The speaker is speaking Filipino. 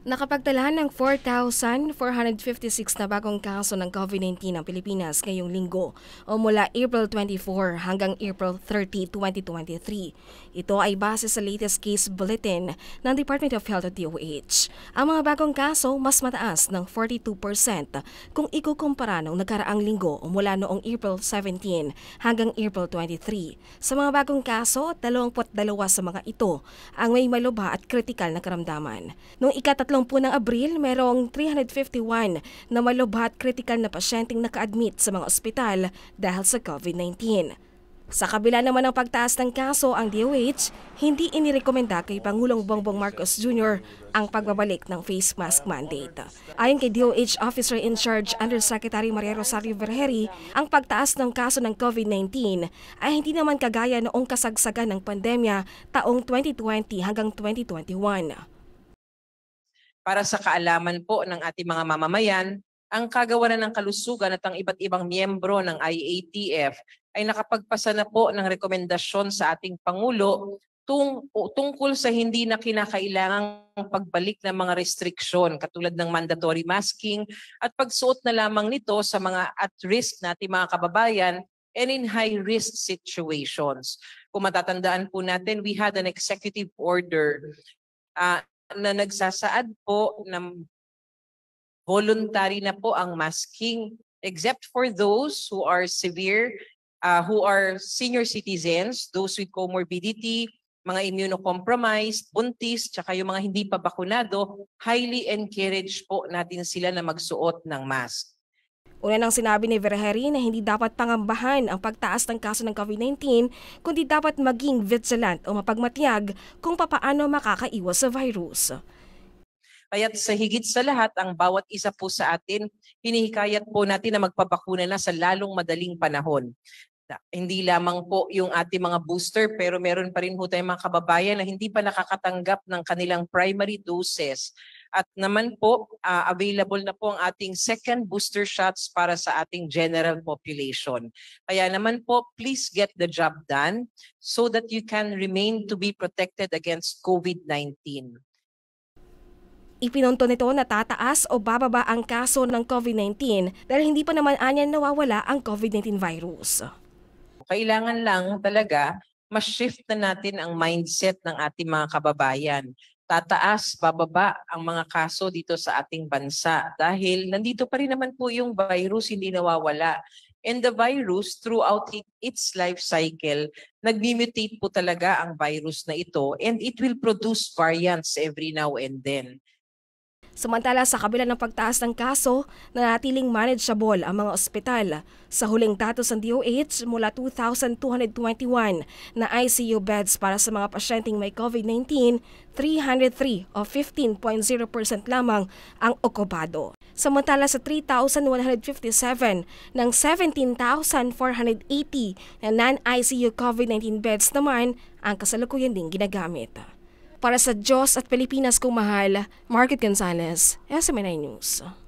Nakapagtalahan ng 4,456 na bagong kaso ng COVID-19 ng Pilipinas ngayong linggo o mula April 24 hanggang April 30, 2023. Ito ay base sa latest case bulletin ng Department of Health at DOH. Ang mga bagong kaso mas mataas ng 42% kung ikukumpara noong nagkaraang linggo o mula noong April 17 hanggang April 23. Sa mga bagong kaso, 22 sa mga ito ang may malubha at kritikal na karamdaman. Noong ikat pangatlong po ng Abril, merong 351 na malubhat critical na pasyenteng naka-admit sa mga ospital dahil sa COVID-19. Sa kabila naman ng pagtaas ng kaso, ang DOH hindi inirekomenda kay Pangulong Bongbong Marcos Jr. ang pagbabalik ng face mask mandate. Ayon kay DOH Officer in Charge Undersecretary Maria Rosario Verheri, ang pagtaas ng kaso ng COVID-19 ay hindi naman kagaya noong kasagsagan ng pandemya taong 2020 hanggang 2021 para sa kaalaman po ng ating mga mamamayan, ang kagawaran ng kalusugan at ang iba't ibang miyembro ng IATF ay nakapagpasa na po ng rekomendasyon sa ating Pangulo tung tungkol sa hindi na kinakailangang pagbalik ng mga restriksyon katulad ng mandatory masking at pagsuot na lamang nito sa mga at risk nating mga kababayan and in high risk situations. Kung matatandaan po natin, we had an executive order uh, na nagsasaad po ng voluntary na po ang masking except for those who are severe, uh, who are senior citizens, those with comorbidity, mga immunocompromised, buntis, tsaka yung mga hindi pa bakunado, highly encouraged po natin sila na magsuot ng mask. Una nang sinabi ni Verheri na hindi dapat pangambahan ang pagtaas ng kaso ng COVID-19 kundi dapat maging vigilant o mapagmatiyag kung papaano makakaiwas sa virus. Kaya sa higit sa lahat, ang bawat isa po sa atin, hinihikayat po natin na magpabakuna na sa lalong madaling panahon hindi lamang po yung ating mga booster pero meron pa rin po tayong mga kababayan na hindi pa nakakatanggap ng kanilang primary doses. At naman po, uh, available na po ang ating second booster shots para sa ating general population. Kaya naman po, please get the job done so that you can remain to be protected against COVID-19. Ipinunto nito na tataas o bababa ang kaso ng COVID-19 dahil hindi pa naman anyan nawawala ang COVID-19 virus. Kailangan lang talaga ma shift na natin ang mindset ng ating mga kababayan. Tataas, bababa ang mga kaso dito sa ating bansa dahil nandito pa rin naman po yung virus, hindi nawawala. And the virus, throughout its life cycle, nag-mutate po talaga ang virus na ito and it will produce variants every now and then. Samantala sa kabila ng pagtaas ng kaso, nanatiling manageable ang mga ospital. Sa huling datos ng DOH mula 2,221 na ICU beds para sa mga pasyenteng may COVID-19, 303 o 15.0% lamang ang okupado. Samantala sa 3,157 ng 17,480 na non-ICU COVID-19 beds naman ang kasalukuyan ding ginagamit. Para sa Diyos at Pilipinas kong mahal, Market Gonzales, SMNI News.